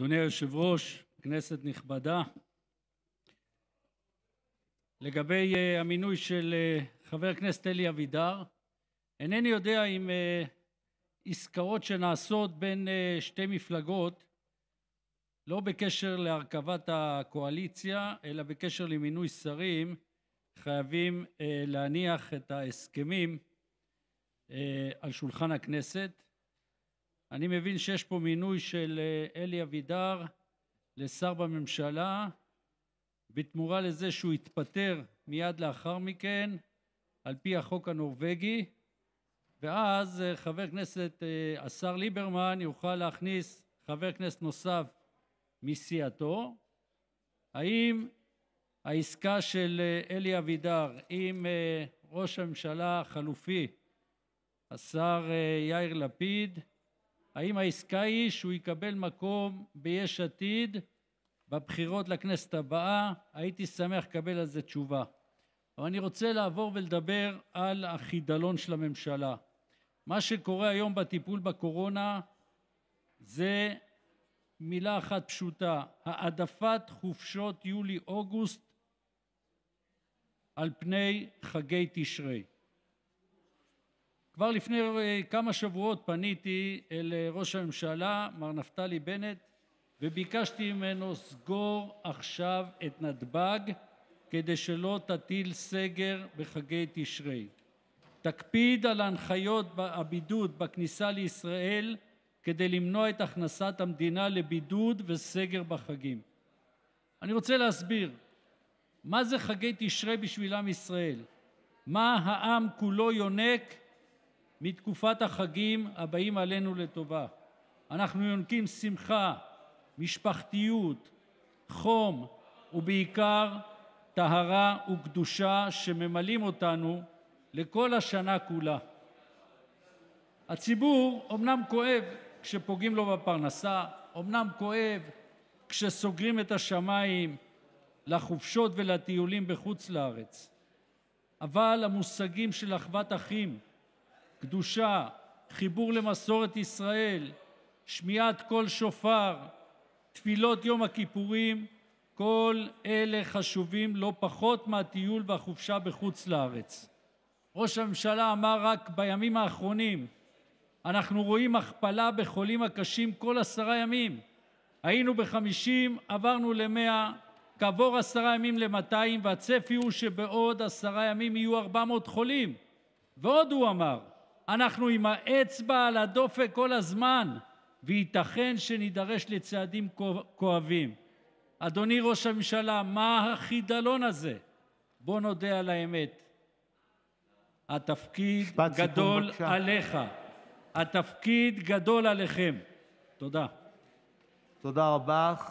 אדוני היושב-ראש, כנסת נכבדה, לגבי אה, המינוי של אה, חבר הכנסת אלי אבידר, אינני יודע אם אה, עסקאות שנעשות בין שתי מפלגות לא בקשר להרכבת הקואליציה, אלא בקשר למינוי שרים, חייבים להניח את ההסכמים על שולחן הכנסת. אני מבין שיש פה מינוי של אה, אלי אבידר לשר בממשלה בתמורה לזה שהוא יתפטר מיד לאחר מכן על פי החוק הנורבגי ואז אה, חבר כנסת אה, השר ליברמן יוכל להכניס חבר כנסת נוסף מסיעתו. האם העסקה של אלי אבידר עם ראש הממשלה החלופי השר יאיר לפיד האם העסקה היא שהוא יקבל מקום ביש עתיד בבחירות לכנסת הבאה. הייתי שמח לקבל על זה תשובה. אבל אני רוצה לעבור ולדבר על החידלון של הממשלה. מה שקורה היום בטיפול בקורונה זה מילה אחת פשוטה: העדפת חופשות יולי-אוגוסט על פני חגי תשרי. כבר לפני אה, כמה שבועות פניתי אל אה, ראש הממשלה מר נפתלי בנט וביקשתי ממנו: סגור עכשיו את נתב"ג כדי שלא תטיל סגר בחגי תשרי; תקפיד על הנחיות הבידוד בכניסה לישראל כדי למנוע את הכנסת המדינה לבידוד וסגר בחגים. אני רוצה להסביר מה זה חגי תשרי בשביל עם ישראל, מה העם כולו יונק מתקופת החגים הבאים עלינו לטובה אנחנו יונקים שמחה משפחתיות חום ובעיקר טהרה וקדושה שממלאים אותנו לכל השנה כולה. הציבור אומנם כואב כשפוגעים לו בפרנסה, אומנם כואב כשסוגרים את השמיים לחופשות ולטיולים בחוץ לארץ, אבל המושגים של אחוות אחים, קדושה, חיבור למסורת ישראל, שמיעת קול שופר, תפילות יום הכיפורים, כל אלה חשובים לא פחות מהטיול והחופשה בחוץ לארץ. ראש הממשלה אמר רק בימים האחרונים: אנחנו רואים הכפלה בחולים הקשים כל עשרה ימים. היינו בחמישים, עברנו למאה, כעבור עשרה ימים למאתיים, והצפי הוא שבעוד עשרה ימים יהיו ארבע מאות חולים. ועוד הוא אמר: אנחנו עם האצבע על הדופק כל הזמן וייתכן שנידרש לצעדים כואבים. אדוני ראש הממשלה, מה החידלון הזה? בוא נודה על האמת. התפקיד גדול סיכום, עליך. התפקיד גדול עליכם. תודה. תודה רבה.